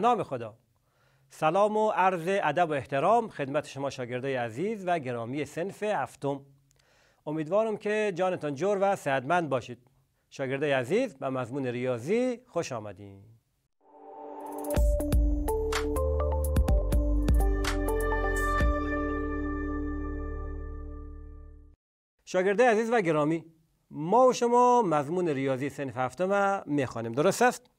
نام خدا سلام و عرض ادب و احترام خدمت شما شاگردای عزیز و گرامی سنف هفتم امیدوارم که جانتان جور و سعدمند باشید شاگردای عزیز به مضمون ریاضی خوش آمدین شاگرده عزیز و گرامی ما و شما مضمون ریاضی سنف هفتم میخوانیم درست است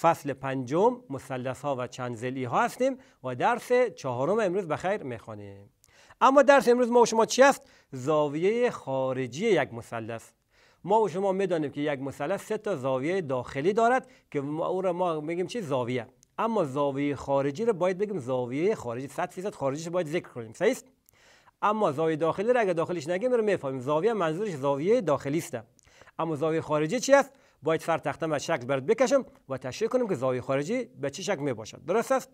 فصل پنجم مثلث ها و زلی ها هستیم و درس چهارم امروز بخیر میخوانیم اما درس امروز ما و شما چی است زاویه خارجی یک مثلث ما و شما میدانیم که یک مثلث سه تا زاویه داخلی دارد که ما او را ما میگیم چی زاویه اما زاویه خارجی رو باید بگیم زاویه خارجی 100 فیصد خارجیش باید ذکر کنیم صحیح اما زاویه داخلی را اگر داخلیش نگیم رو میفهمیم زاویه منظورش زاویه داخلی است اما زاویه خارجی چی است باید فر تختم از شکل برات بکشم و تشریح کنم که زاویه خارجی به چه شکل می باشد درست است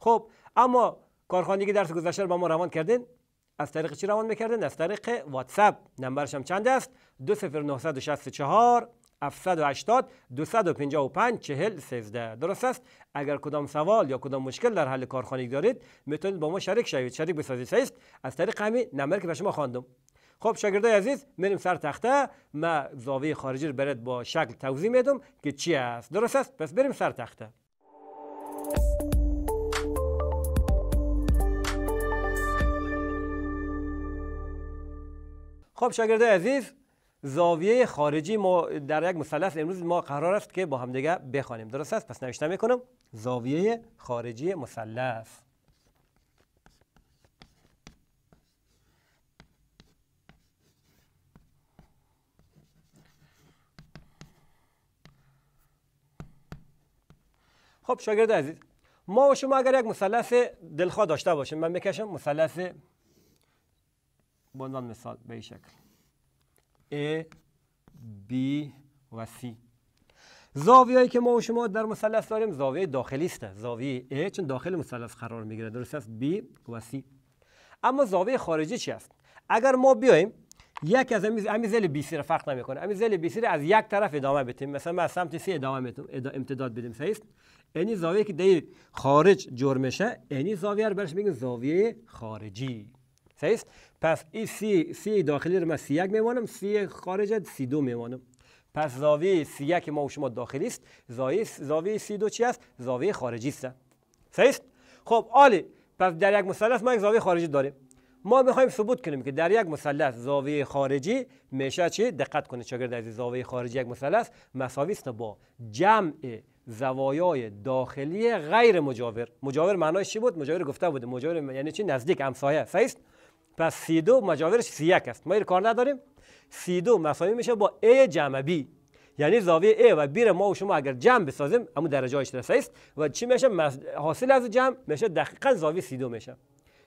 خب اما که درس گذشته رو با ما روان کردین از طریق چی روان میکردین از طریق واتساپ نمبرش هم چند است 20964 780 255 40 13 درست است اگر کدام سوال یا کدام مشکل در حل کارخانگی دارید میتونید با ما شریک شوید شریک بسازید است از طریق همین نمبر که به شما خواندم خب شاگردای عزیز میریم سر تخته ما زاویه خارجی رو برات با شکل توضیح میدم که چی است درست است پس بریم سر تخته خب شاگردای عزیز زاویه خارجی ما در یک مثلث امروز ما قرار است که با همدیگه بخوانیم درست است پس نوشته میکنم زاویه خارجی مثلث خب شاگرد عزیز ما و شما اگر یک مثلث دلخواه داشته باشیم من میکشم مثلث بندان مثال به این شکل A B و C زاویه‌ای که ما و شما در مثلث داریم زاویه داخلی است زاویه A چون داخل مثلث قرار میگیره درست است B و C اما زاویه خارجی چی است اگر ما بیایم یک از همین زل بی سی را فرق نمیکنه همین زل بی سی را از یک طرف ادامه بدیم مثلا ما از سمت سی ادامه امتداد بدیم صحیح یعنی زاویه که در خارج جور میشه یعنی زاویه رو برش میگن زاویه خارجی صحیح پس ای سی سی داخلی رو من سی یک میمانم سی خارج سی دو میمانم پس زاویه سی یک ما و شما داخلی است زاویه زاویه سی دو چی است زاویه خارجی است صحیح خب عالی پس در یک مثلث ما یک زاویه خارجی داریم ما میخوایم ثبوت کنیم که در یک مثلث زاویه خارجی میشه چی دقت کنید شاگرد عزیز زاویه خارجی یک مثلث مساوی است با جمع زوایای داخلی غیر مجاور مجاور معنایش چی بود مجاور گفته بود مجاور یعنی چی نزدیک همسایه صحیح پس سی دو مجاورش سی یک است ما این کار نداریم سی دو مساوی میشه با ای جمع بی یعنی زاویه ای و بی ما و شما اگر جمع بسازیم اما درجه اشتراکی است و چی میشه حاصل از جمع میشه دقیقا زاویه سی دو میشه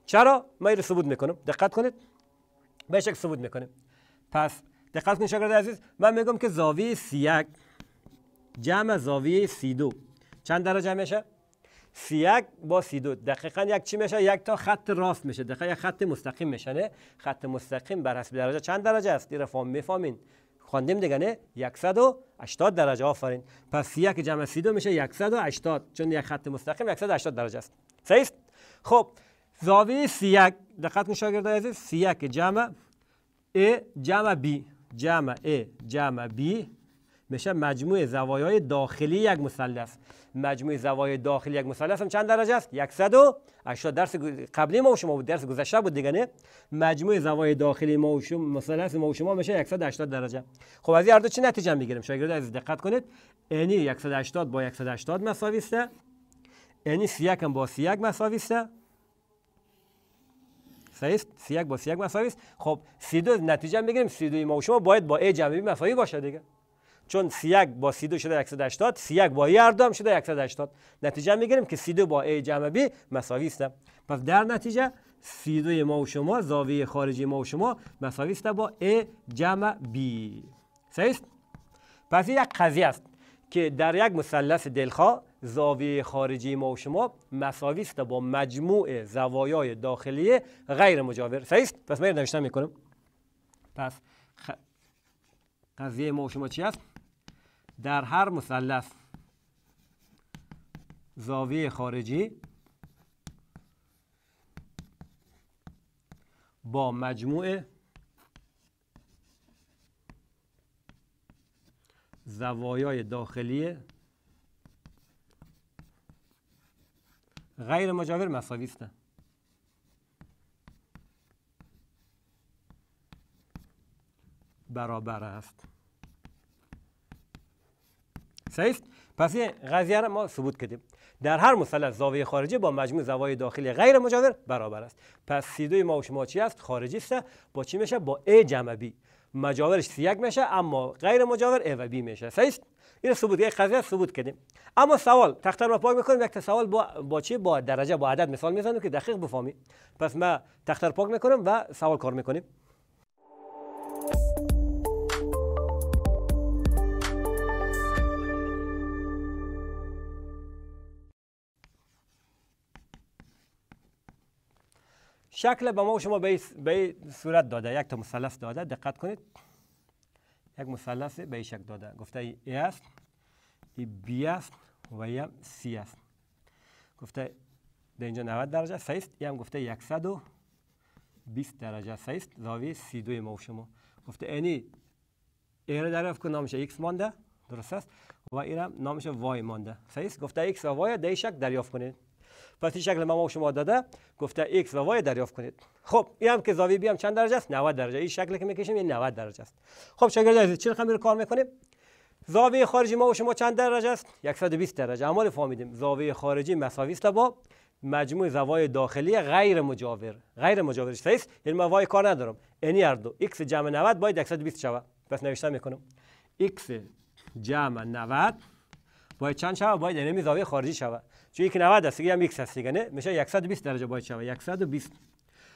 چرا ما رو ثبوت میکنم دقت کنید به شک ثبوت میکنیم پس دقت کنید شاگرد عزیز من میگم که زاویه سی یک جمع زاویه دو چند درجه میشه؟ 31 با دو دقیقا یک چی میشه؟ یک تا خط راست میشه دقیقا یک خط مستقیم میشه خط مستقیم بر حسب درجه چند درجه است؟ دیره فهم میفهمین خواندیم دیگه نه 180 درجه آفرین پس یک جمع دو میشه 180 چون یک خط مستقیم 180 درجه است صحیح خب زاویه سی دقت دقیقا عزیز جمع A جمع B جمع A جمع B میشه مجموع زوایای داخلی یک مثلث مجموع زوایای داخلی یک مثلث هم چند درجه است 180 درس قبلی ما و شما بود درس گذشته بود دیگه نه مجموع زوایای داخلی ما و شما مثلث ما و شما میشه 180 درجه خب از این هر دو چه نتیجه میگیریم شاگرد عزیز دقت کنید یعنی 180 با 180 مساوی است یعنی 31 با 31 مساوی است صحیح سیاک با سی مساوی است خب سی دو نتیجه میگیریم سی ما و شما باید با ای جمعی مساوی باشه دیگه چون 31 با دو شده 180 یک با ی اردو هم شده 180 نتیجه میگیریم که دو با ای جمع بی مساوی است پس در نتیجه دو ما و شما زاویه خارجی ما و شما مساوی است با ای جمع بی صحیح است پس یک قضیه است که در یک مثلث دلخواه زاویه خارجی ما و شما مساوی است با مجموع زوایای داخلی غیر مجاور صحیح است پس من نوشتن میکنم پس قضیه ما و شما چی است در هر مثلث زاویه خارجی با مجموع زوایای داخلی غیر مجاور مساوی است برابر است صحیح پس این قضیه را ما ثبوت کردیم در هر مثلث زاویه خارجی با مجموع زوایای داخلی غیر مجاور برابر است پس سی دوی ما و شما چی است خارجی است با چی میشه با A جمع بی مجاورش سی یک میشه اما غیر مجاور A و B میشه صحیح این ثبوت یک قضیه ثبوت کردیم اما سوال تخته رو پاک میکنیم یک سوال با با چی با درجه با عدد مثال میزنیم که دقیق بفهمی پس ما تخته پاک میکنم و سوال کار میکنیم شکل به ما شما به به صورت داده یک تا مثلث داده دقت کنید یک مثلث به شکل داده گفته ای, است ای بی است و یم سی است گفته در اینجا 90 درجه سی است ای هم گفته 120 درجه سی است زاویه دو ما و شما گفته اینی ای را دریافت کن نامش ایکس مانده درست است و ای نامش وای مانده سی است گفته ایکس و وای در دریافت کنید پس این شکل ما شما داده گفته x و y دریافت کنید خب این هم که زاویه بیام چند درجه است 90 درجه این شکلی که میکشیم این 90 درجه است خب شاگرد عزیز چه رو کار میکنیم زاویه خارجی ما و شما چند درجه است 120 درجه اما فهمیدیم زاویه خارجی مساوی است با مجموع زوای داخلی غیر مجاور غیر مجاورش صحیح یعنی ما وای کار ندارم یعنی هر دو x جمع 90 باید 120 شود پس نوشتم میکنم x جمع 90 باید چند شود باید یعنی زاویه خارجی شود چون 90 دستگی هم x هست دیگه نه میشه 120 درجه باید شوه 120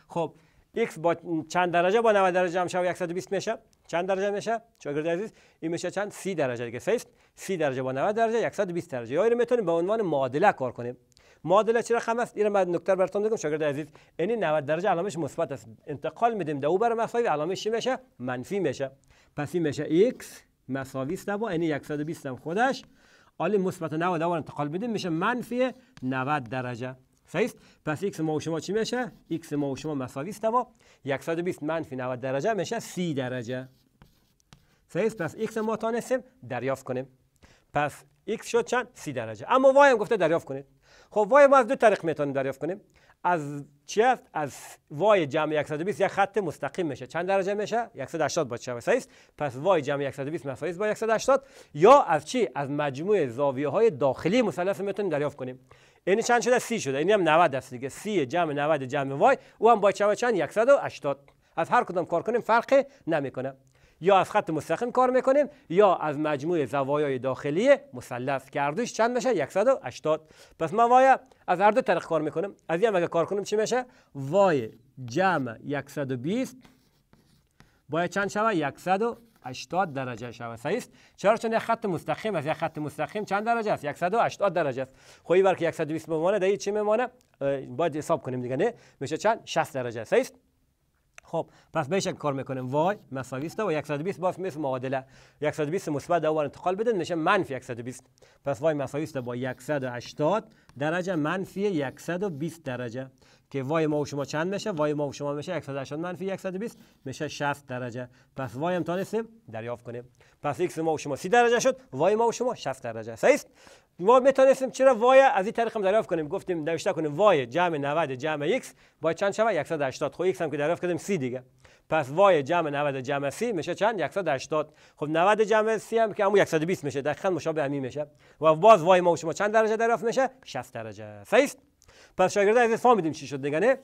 خب x با چند درجه با 90 درجه هم شوه 120 میشه چند درجه میشه شاگرد عزیز این میشه چند 30 درجه دیگه سیست 30 درجه با 90 درجه 120 درجه یا یعنی رو میتونیم به عنوان معادله کار کنیم معادله چه رقم است اینو من نکته براتون بگم شاگرد عزیز این یعنی 90 درجه علامش مثبت است انتقال میدیم او بر مساوی علامش چی میشه منفی میشه پس این میشه x مساوی است با این 120 هم خودش آلی مثبت 90 دوباره انتقال بدیم میشه منفی 90 درجه صحیح پس x ما و شما چی میشه x ما و شما مساوی است 120 منفی 90 درجه میشه 30 درجه صحیح پس x ما تانستیم دریافت کنیم پس x شد چند 30 درجه اما وای هم گفته دریافت کنید خب وای ما از دو طریق میتونیم دریافت کنیم از چی است از وای جمع 120 یک خط مستقیم میشه چند درجه میشه 180 باید صحیح است پس وای جمع 120 مساوی با 180 یا از چی از مجموع زاویه های داخلی مثلث میتونیم دریافت کنیم این چند شده سی شده این هم 90 است دیگه سی جمع 90 جمع وای او هم با چند 180 از هر کدام کار کنیم فرقی نمیکنه یا از خط مستقیم کار میکنیم یا از مجموع زوایای داخلی مثلث که چند میشه 180 پس ما وای از هر دو طرف کار میکنیم از این اگه کار کنیم چی میشه وای جمع 120 باید چند شوه؟ 180 درجه شوه صحیح است چرا چون خط مستقیم از یک خط مستقیم چند درجه است 180 درجه است خب این که 120 بمونه دیگه چی میمونه باید حساب کنیم دیگه نه میشه چند 60 درجه صحیح است خب پس بهش کار میکنیم وای مساوی است و 120 باز مثل معادله 120 مثبت اول انتقال بده میشه منفی 120 پس وای مساوی است با 180 درجه منفی 120 درجه که وای ما و شما چند میشه وای ما و شما میشه 180 منفی 120 میشه 60 درجه پس وای هم تانستیم دریافت کنیم پس x ما و شما 30 درجه شد وای ما و شما 60 درجه صحیح ما میتونستیم چرا وای از این طریق هم دریافت کنیم گفتیم نوشته کنیم وای جمع 90 جمع x باید چند شود 180 خب x هم که دریافت کردیم 30 دیگه پس وای جمع 90 جمع 30 میشه چند 180 خب 90 جمع 30 هم که همون 120 میشه دقیقاً مشابه همین میشه و باز وای ما و شما چند درجه دریافت میشه 60 درجه صحیح پس شاگرد عزیز فهمیدیم چی شد دیگه نه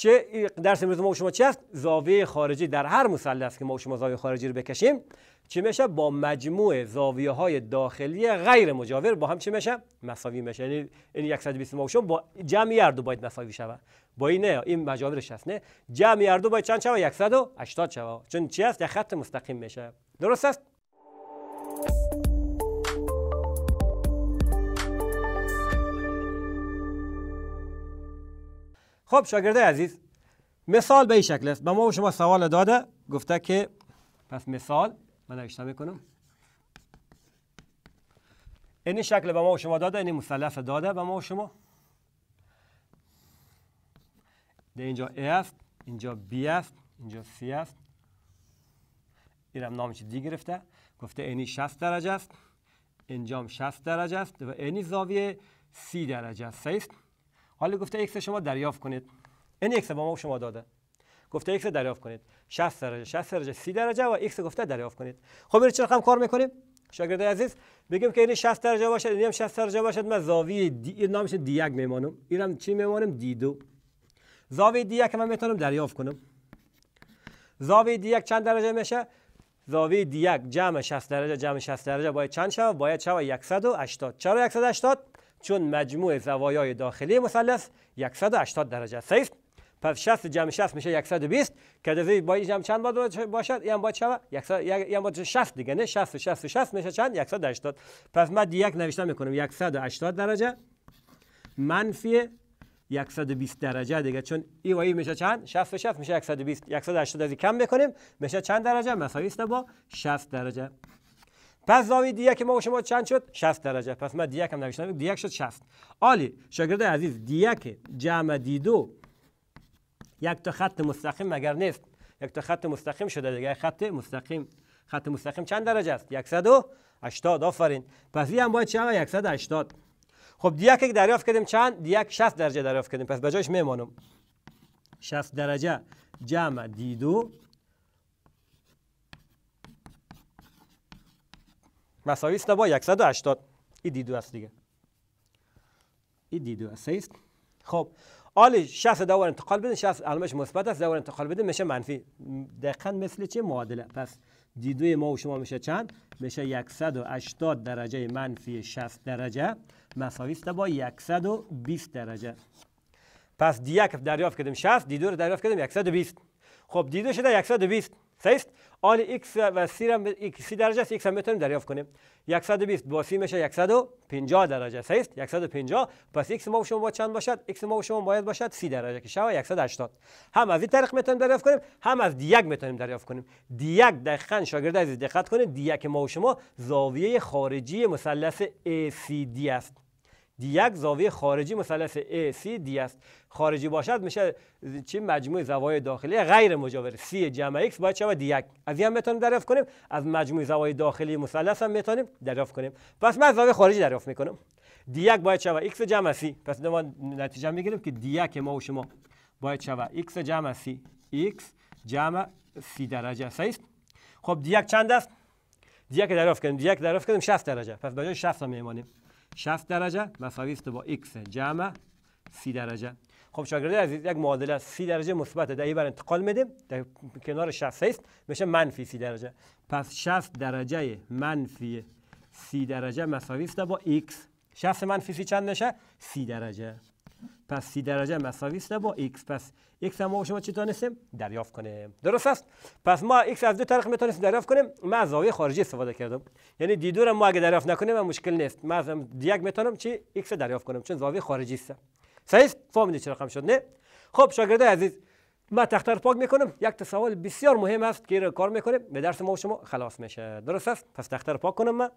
چه درس امروز ما و شما چی است زاویه خارجی در هر مثلث که ما و شما زاویه خارجی رو بکشیم چی میشه با مجموع زاویه های داخلی غیر مجاور با هم چی میشه مساوی میشه یعنی این 120 ما شما با جمعی هر دو باید مساوی شود با این نه این مجاورش هست نه جمعی هر دو باید چند شود 180 شود چون چی است یک خط مستقیم میشه درست است خب شاگرده عزیز مثال به این شکل است به ما شما سوال داده گفته که پس مثال من نوشته میکنم این شکل به ما شما داده این مثلث داده به ما شما ده اینجا A است اینجا بی است اینجا سی است این هم نامش دی گرفته گفته اینی 60 درجه است انجام 60 درجه است و اینی زاویه سی درجه است حالا گفته ایکس شما دریافت کنید این ایکس با ما شما داده گفته ایکس دریافت کنید 60 درجه 60 درجه 30 درجه و ایکس گفته دریافت کنید خب چه رقم کار میکنیم شاگرد عزیز بگیم که این 60 درجه باشد این هم 60 درجه باشد من زاویه دی این نامش دی یک میمانم این چی میمانم دی دو زاویه دی یک من میتونم دریافت کنم زاویه دی یک چند درجه میشه زاویه دی یک جمع 60 درجه جمع 60 درجه باید چند شود باید شود 180 چرا 180 چون مجموع زوایای داخلی مثلث 180 درجه است پس 60 جمع 60 میشه 120 که دزی با این جمع چند باید باشد این باید 6 100 این 60 دیگه نه 60 60 60 میشه چند 180 پس من یک نوشته میکنم 180 درجه منفی 120 درجه دیگه چون این و میشه چند 60 60 میشه 120 180 از کم بکنیم میشه چند درجه مساوی است با 60 درجه پس زاویه که ما و شما چند شد 60 درجه پس من دیک هم نوشتم یک شد 60 عالی شاگرد عزیز یک جمع دو یک تا خط مستقیم مگر نیست یک تا خط مستقیم شده دیگه خط مستقیم خط مستقیم چند درجه است 180 آفرین پس این هم باید چند 180 خب دیک که دریافت کردیم چند یک 60 درجه دریافت کردیم پس به جایش میمونم 60 درجه جمع دو. مساوی است با 180 این دیدو است دیگه این دیدو است خب آل 60 دور انتقال بده 60 علامش مثبت است دور انتقال بده میشه منفی دقیقا مثل چه معادله پس دیدوی ما و شما میشه چند میشه 180 درجه منفی 60 درجه مساوی است با 120 درجه پس دیاک دریافت کردیم 60 دیدو رو دریافت کردیم 120 خب دیدو شده 120 سیست آن x و c را x درجه است x هم میتونیم دریافت کنیم 120 با c میشه 150 درجه است 150 پس x ما و شما باید چند باشد x ما و شما باید باشد 30 درجه که شوه 180 هم از این طریق میتونیم دریافت کنیم هم از دیگ میتونیم دریافت کنیم دیگ دقیقاً شاگرد عزیز دقت کنید دیگ ما و شما زاویه خارجی مثلث ACD است دی یک زاویه خارجی مثلث دی است خارجی باشد میشه چی مجموع زوایای داخلی غیر مجاور C جمع X باید شود یک از این هم میتونیم دریافت کنیم از مجموع زوایای داخلی مثلث هم میتونیم دریافت کنیم پس من زاویه خارجی دریافت میکنم دی یک باید شود X جمع C پس ما نتیجه میگیریم که دی یک ما و شما باید شود X جمع سی X جمع سی درجه است خب دی یک چند است دی یک دریافت کنیم دی یک دریافت کردیم 60 درجه پس به جای 60 میمانیم 60 خب درجه مساوی است با x جمع 30 درجه خب شاگرد عزیز یک معادله 30 درجه مثبت در بر انتقال میدیم در کنار 60 است میشه منفی 30 درجه پس 60 درجه منفی 30 درجه مساوی است با x 60 منفی 30 چند میشه 30 درجه پس سی درجه مساوی است با x پس x هم ما شما چی تانستیم دریافت کنیم درست است پس ما x از دو طریق میتونیم دریافت کنیم ما از زاویه خارجی استفاده کردم یعنی دیدو رو ما اگه دریافت نکنیم و مشکل نیست ما از دیگ میتونم چی x دریافت کنم چون زاویه خارجی است صحیح فهمیدی چرا رقم شد نه خب شاگردای عزیز ما تختر پاک میکنم یک تا سوال بسیار مهم است که کار میکنیم به درس ما شما خلاص میشه درست است پس تختر پاک کنم من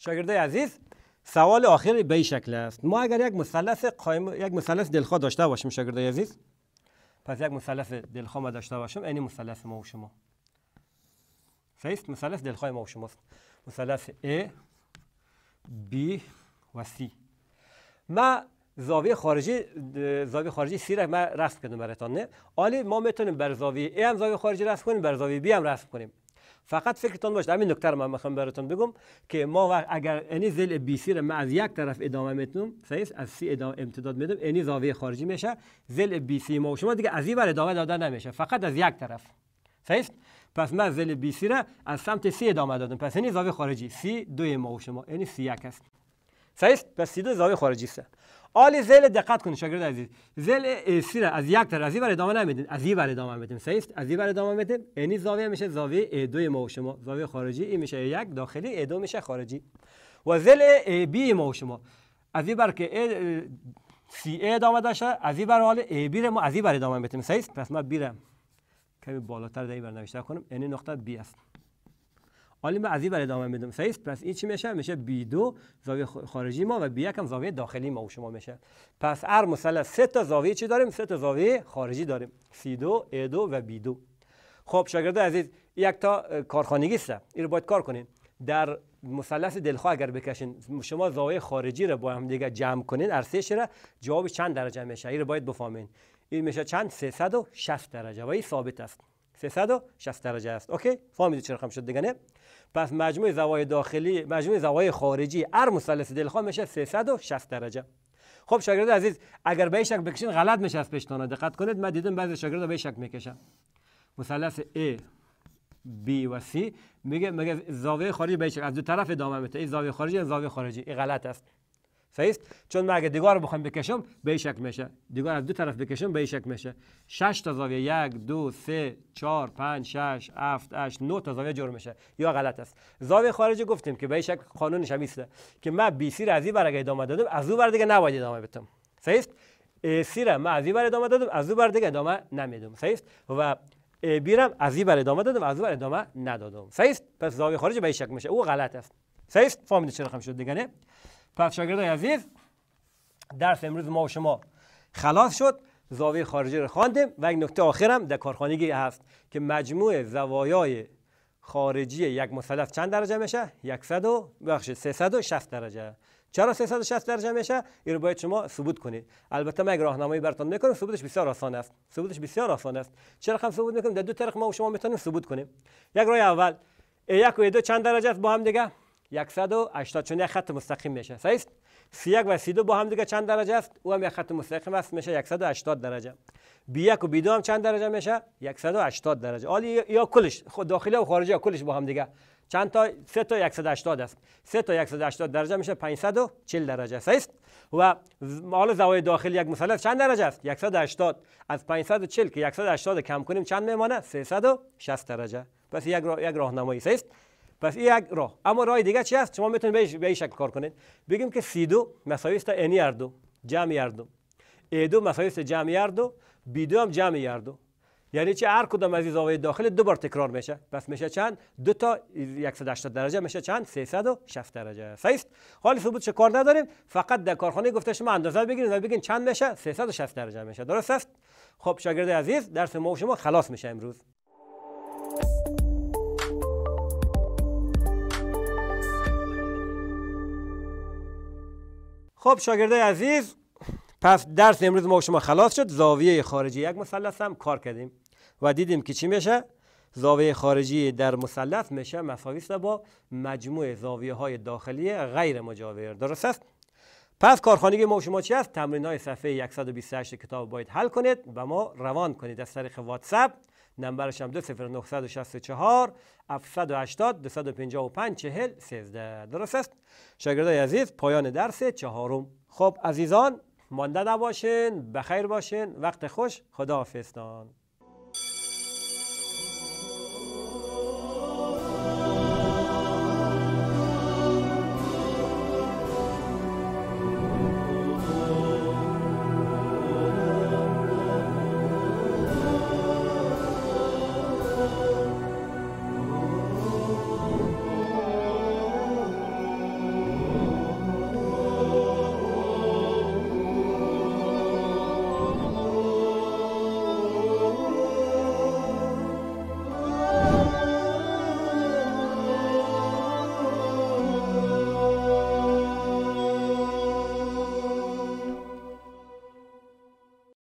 شاگرده عزیز سوال آخر به این شکل است ما اگر یک مثلث قایم یک مثلث دلخواه داشته باشیم شاگرده عزیز پس یک مثلث دلخواه ما داشته باشیم این مثلث ما و شما صحیح مثلث دلخواه ما و است. مثلث A B و C ما زاویه خارجی زاویه خارجی سی را من رسم کردم براتون نه حالا ما میتونیم بر زاویه A هم زاویه خارجی رسم کنیم بر زاویه B هم رسم کنیم فقط فکرتون باشه همین نکته رو من میخوام براتون بگم که ما اگر انی زل بی سی رو من از یک طرف ادامه میتونم سیس از سی ادامه امتداد میدم انی زاویه خارجی میشه زل بی ما شما دیگه از این ادامه داده نمیشه فقط از یک طرف سیس پس ما زل بی سی را از سمت سی ادامه دادم پس انی زاویه خارجی سی دو ما و شما انی سی یک است سیس پس سی دو زاویه خارجی است آل زل دقت کنید شاگرد عزیز زل سی را از یک طرف از این ور ادامه نمیدین از این ور ادامه میدین صحیح از این ور ادامه میدیم یعنی زاویه میشه زاویه دو ما و شما زاویه خارجی این میشه یک داخلی ای دو میشه خارجی و زل بی ما و شما از این بر که سی ای ادامه داشته از این بر حال ای بی ما از این ور ادامه میدین صحیح پس ما بیرم کمی بالاتر در این بر نوشته کنم یعنی نقطه بی است حالا به عزیز برای ادامه میدم فیس پس این چی میشه میشه بی دو زاویه خارجی ما و بی یک زاویه داخلی ما و شما میشه پس ار مثلث سه تا زاویه چی داریم سه تا زاویه خارجی داریم سی دو ای دو و بی دو خب شاگرد عزیز یک تا کارخانگی است این رو باید کار کنین در مثلث دلخواه اگر بکشین شما زاویه خارجی رو با هم دیگه جمع کنین عرصه را جواب چند درجه میشه این رو باید بفهمین این میشه چند 360 درجه و این ثابت است 360 درجه است اوکی فهمیدید چرا خم شد دیگه نه پس مجموع زوای داخلی مجموع زوایای خارجی هر مثلث دلخواه میشه 360 درجه خب شاگرد عزیز اگر به شک بکشین غلط میشه از پیشتانا دقت کنید من دیدم بعضی شاگردا به شک میکشن مثلث A B و C میگه مگه زاویه خارجی به شک از دو طرف ادامه میده این زاویه خارجی این زاویه خارجی این غلط است فیست چون ما اگه دیگار رو بخوام بکشم به شک میشه دیگار از دو طرف بکشم به شک میشه 6 تا زاویه 1 2 3 4 5 6 7 8 9 تا زاویه جور میشه یا غلط است زاویه خارجی گفتیم که به شک قانونش هم که من بی سی رو از این ور ادامه دادم از اون بر دیگه نباید ادامه بدم فیست سی را من از این بر ادامه دادم از اون بر دیگه ادامه نمیدم صحیح و بیرم از این بر ادامه دادم از اون بر ادامه ندادم صحیح پس زاویه خارجی به شک میشه او غلط است صحیح فهمیدید چرا خم شد دیگه نه پس شاگردای عزیز درس امروز ما و شما خلاص شد زاویه خارجی رو خواندیم و یک نکته آخرم در کارخانگی هست که مجموع زوایای خارجی یک مثلث چند درجه میشه 100 بخش 360 درجه چرا 360 درجه میشه این رو باید شما ثبوت کنید البته من یک راهنمایی براتون میکنم ثبوتش بسیار آسان است ثبوتش بسیار آسان است چرا هم خب ثبوت میکنم در دو طریق ما و شما میتونیم ثبوت کنیم یک راه اول یک 1 و دو چند درجه است با هم دیگه 180 چون یک خط مستقیم میشه صحیح C1 و c با هم دیگه چند درجه است او هم یک خط مستقیم است میشه 180 درجه B1 و B2 هم چند درجه میشه 180 درجه عالی یا کلش خب داخلی و خارجی یا کلش با هم دیگه چند تا 3 تا 180 است 3 تا 180 درجه میشه 540 درجه صحیح است و حالا زاویه داخلی یک مثلث چند درجه است 180 از 540 که 180 کم کنیم چند میمانه 360 درجه پس یک راه یک راهنمایی صحیح است پس این یک راه اما راه دیگه چی است شما میتونید به این شکل کار کنید بگیم که سی دو مساوی است ان ار جمع ار دو ای دو مساوی است جمع ار دو بی دو هم جمع ار دو یعنی چه هر کدام از این زاویه داخل دو بار تکرار میشه پس میشه چند دو تا 180 درجه میشه چند 360 درجه صحیح است حال چه کار نداریم فقط در کارخانه گفته شما اندازه بگیرید و بگین چند میشه 360 درجه میشه درست است خب شاگرد عزیز درس ما و شما خلاص میشه امروز خب شاگرده عزیز پس درس امروز ما شما خلاص شد زاویه خارجی یک مثلث هم کار کردیم و دیدیم که چی میشه زاویه خارجی در مثلث میشه مساوی با مجموع زاویه های داخلی غیر مجاور درست است پس کارخانگی ما شما چی است تمرین های صفحه 128 کتاب باید حل کنید و ما روان کنید از طریق واتساپ نمبرش هم 20964 780 255 40 13 درست است شاگردای عزیز پایان درس چهارم خب عزیزان مانده نباشین بخیر باشین وقت خوش خدا حافظتان